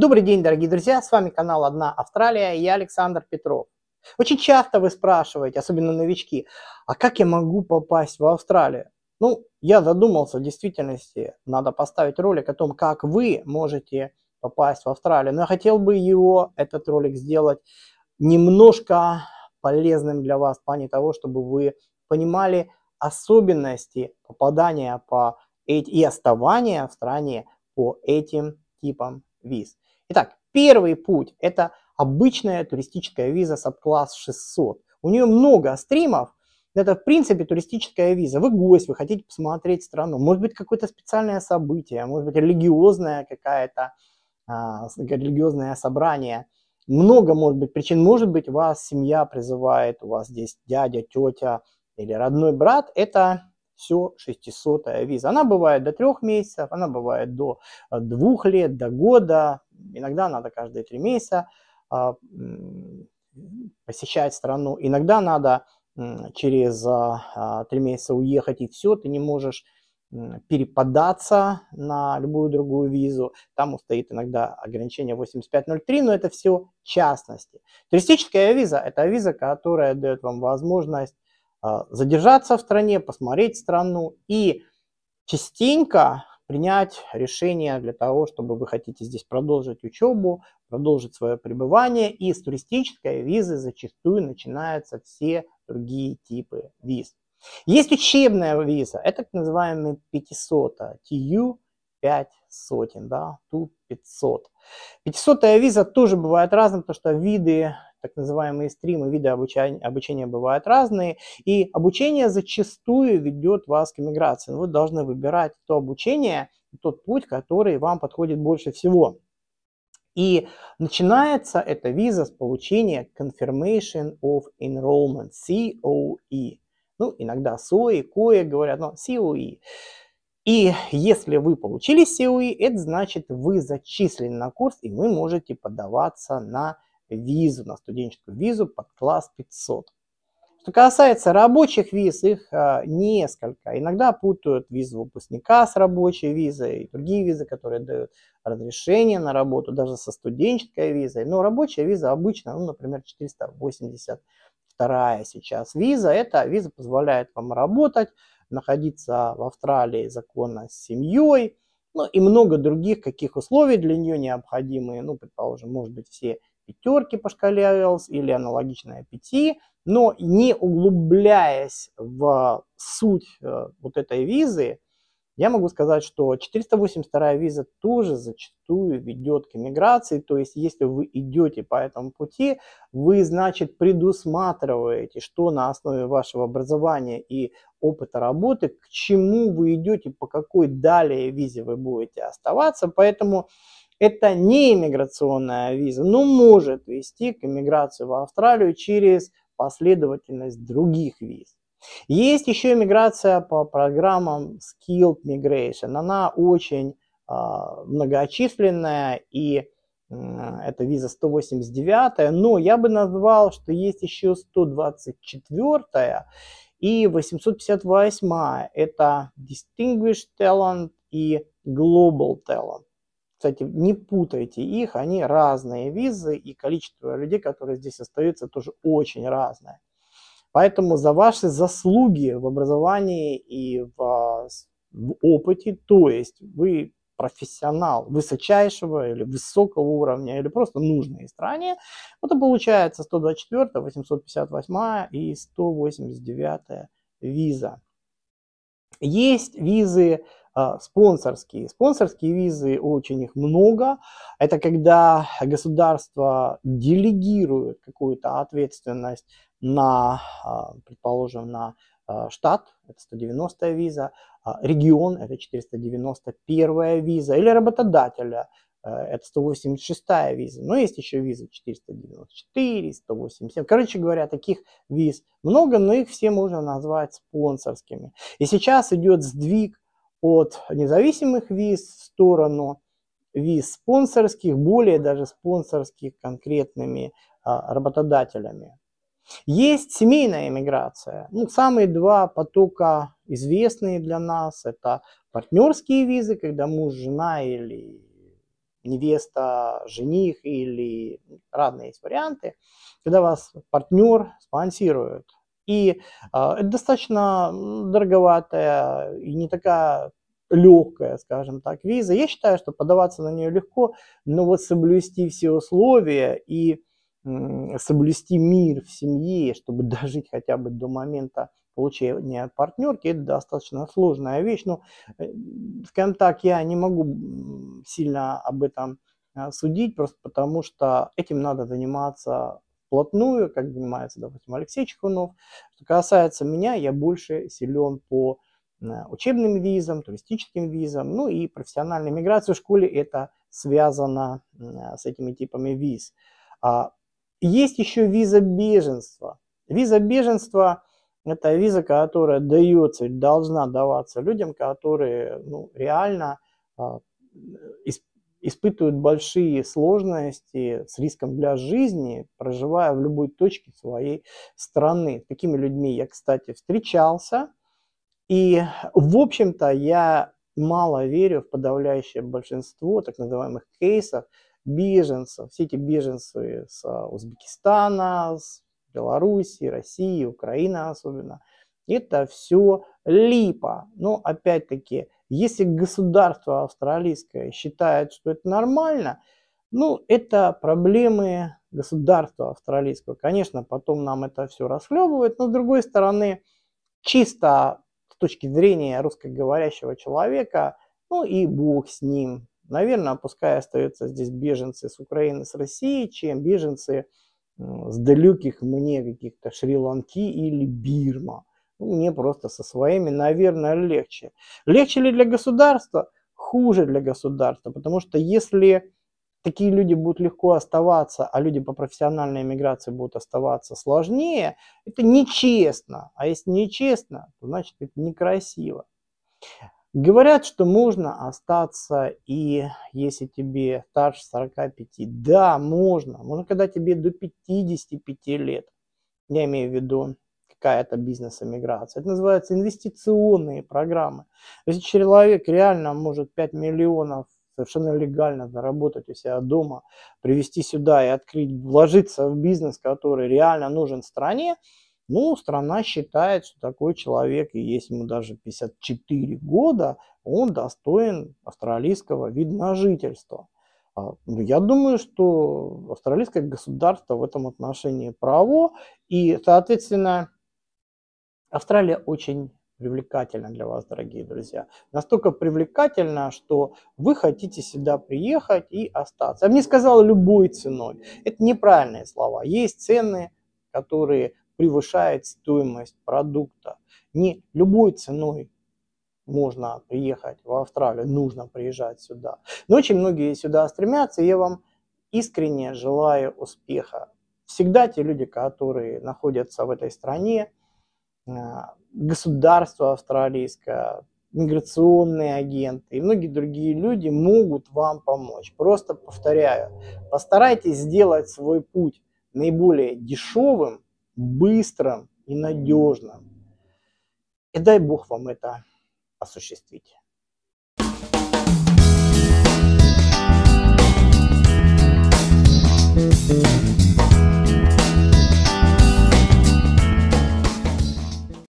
Добрый день, дорогие друзья, с вами канал «Одна Австралия» я Александр Петров. Очень часто вы спрашиваете, особенно новички, а как я могу попасть в Австралию? Ну, я задумался, в действительности надо поставить ролик о том, как вы можете попасть в Австралию. Но я хотел бы его, этот ролик, сделать немножко полезным для вас в плане того, чтобы вы понимали особенности попадания по и оставания в стране по этим типам виз. Итак, первый путь – это обычная туристическая виза сабкласс 600. У нее много стримов, это, в принципе, туристическая виза. Вы гость, вы хотите посмотреть страну. Может быть, какое-то специальное событие, может быть, религиозное какое-то, а, религиозное собрание. Много может быть причин. Может быть, вас семья призывает, у вас здесь дядя, тетя или родной брат. Это все 600 виза. Она бывает до трех месяцев, она бывает до э, двух лет, до года, иногда надо каждые три месяца а, посещать страну, иногда надо через а, а, три месяца уехать и все, ты не можешь перепадаться на любую другую визу. Там устоит иногда ограничение 8503, но это все частности. Туристическая виза – это виза, которая дает вам возможность задержаться в стране, посмотреть страну. И частенько принять решение для того, чтобы вы хотите здесь продолжить учебу, продолжить свое пребывание. И с туристической визы зачастую начинаются все другие типы виз. Есть учебная виза, это так называемая 500, TU 5 сотен, да, ту 500. 500 виза тоже бывает разным, потому что виды так называемые стримы, виды обучения, обучения бывают разные, и обучение зачастую ведет вас к миграции. Вы должны выбирать то обучение, тот путь, который вам подходит больше всего. И начинается эта виза с получения Confirmation of Enrollment, COE. Ну, иногда SOE, COE говорят, но COE. И если вы получили COE, это значит, вы зачислены на курс, и вы можете подаваться на визу, на студенческую визу под класс 500. Что касается рабочих виз, их а, несколько. Иногда путают визу выпускника с рабочей визой и другие визы, которые дают разрешение на работу, даже со студенческой визой. Но рабочая виза обычно, ну, например, 482 сейчас виза. Эта виза позволяет вам работать, находиться в Австралии законно с семьей, ну и много других каких условий для нее необходимые. Ну, предположим, может быть, все пятерки по шкале IELTS или аналогичная пяти, но не углубляясь в суть э, вот этой визы, я могу сказать, что 482 виза тоже зачастую ведет к миграции, то есть если вы идете по этому пути, вы, значит, предусматриваете, что на основе вашего образования и опыта работы, к чему вы идете, по какой далее визе вы будете оставаться, поэтому это не иммиграционная виза, но может вести к иммиграции в Австралию через последовательность других виз. Есть еще иммиграция по программам Skilled Migration. Она очень э, многочисленная и э, это виза 189, но я бы назвал, что есть еще 124 и 858 это Distinguished Talent и Global Talent. Кстати, не путайте их, они разные визы, и количество людей, которые здесь остаются, тоже очень разное. Поэтому за ваши заслуги в образовании и в, а, в опыте, то есть вы профессионал высочайшего или высокого уровня, или просто нужной стране, это получается 124, 858 и 189 виза. Есть визы а, спонсорские. Спонсорские визы, очень их много. Это когда государство делегирует какую-то ответственность на, а, предположим, на а, штат, это 190 виза, регион, это 491 виза, или работодателя, э, это 186 виза. Но есть еще виза 494, 187. Короче говоря, таких виз много, но их все можно назвать спонсорскими. И сейчас идет сдвиг от независимых виз в сторону виз спонсорских, более даже спонсорских конкретными а, работодателями. Есть семейная иммиграция. Ну, самые два потока известные для нас – это партнерские визы, когда муж, жена или невеста, жених или ну, разные есть варианты, когда вас партнер спонсирует – и а, это достаточно дороговатая и не такая легкая, скажем так, виза. Я считаю, что подаваться на нее легко, но вот соблюсти все условия и соблюсти мир в семье, чтобы дожить хотя бы до момента получения от партнерки, это достаточно сложная вещь. Но, э, скажем так, я не могу сильно об этом а, судить, просто потому что этим надо заниматься вплотную, как занимается, допустим, Алексей Чехунов. Что касается меня, я больше силен по э, учебным визам, туристическим визам, ну и профессиональной миграции в школе это связано э, с этими типами виз. А, есть еще виза беженства. Виза беженства – это виза, которая дается, должна даваться людям, которые ну, реально а, испытывают большие сложности с риском для жизни, проживая в любой точке своей страны. С такими людьми я, кстати, встречался. И, в общем-то, я мало верю в подавляющее большинство так называемых кейсов беженцев. Все эти беженцы с а, Узбекистана, с Белоруссии, России, Украины особенно. Это все липа. Но, опять-таки, если государство австралийское считает, что это нормально, ну, это проблемы государства австралийского. Конечно, потом нам это все расхлебывает, но с другой стороны, чисто с точки зрения русскоговорящего человека, ну и бог с ним. Наверное, пускай остаются здесь беженцы с Украины, с России, чем беженцы с далеких мне каких-то Шри-Ланки или Бирма. Ну, мне просто со своими, наверное, легче. Легче ли для государства? Хуже для государства, потому что если такие люди будут легко оставаться, а люди по профессиональной иммиграции будут оставаться сложнее, это нечестно. А если нечестно, то значит это некрасиво. Говорят, что можно остаться и если тебе старше 45. Да, можно. Можно, когда тебе до 55 лет. Я имею в виду какая-то бизнес-эмиграция. Это называется инвестиционные программы. Если человек реально может 5 миллионов совершенно легально заработать у себя дома, привести сюда и открыть, вложиться в бизнес, который реально нужен стране, ну, страна считает, что такой человек, и если ему даже 54 года, он достоин австралийского вида на жительство. А, ну, я думаю, что австралийское государство в этом отношении право, и, соответственно, Австралия очень привлекательна для вас, дорогие друзья. Настолько привлекательна, что вы хотите сюда приехать и остаться. Я бы не сказал любой ценой. Это неправильные слова. Есть цены, которые превышают стоимость продукта. Не любой ценой можно приехать в Австралию, нужно приезжать сюда. Но очень многие сюда стремятся, и я вам искренне желаю успеха. Всегда те люди, которые находятся в этой стране, а, государство австралийское, миграционные агенты и многие другие люди могут вам помочь. Просто повторяю, постарайтесь сделать свой путь наиболее дешевым, быстрым и надежным. И дай Бог вам это осуществить. thank you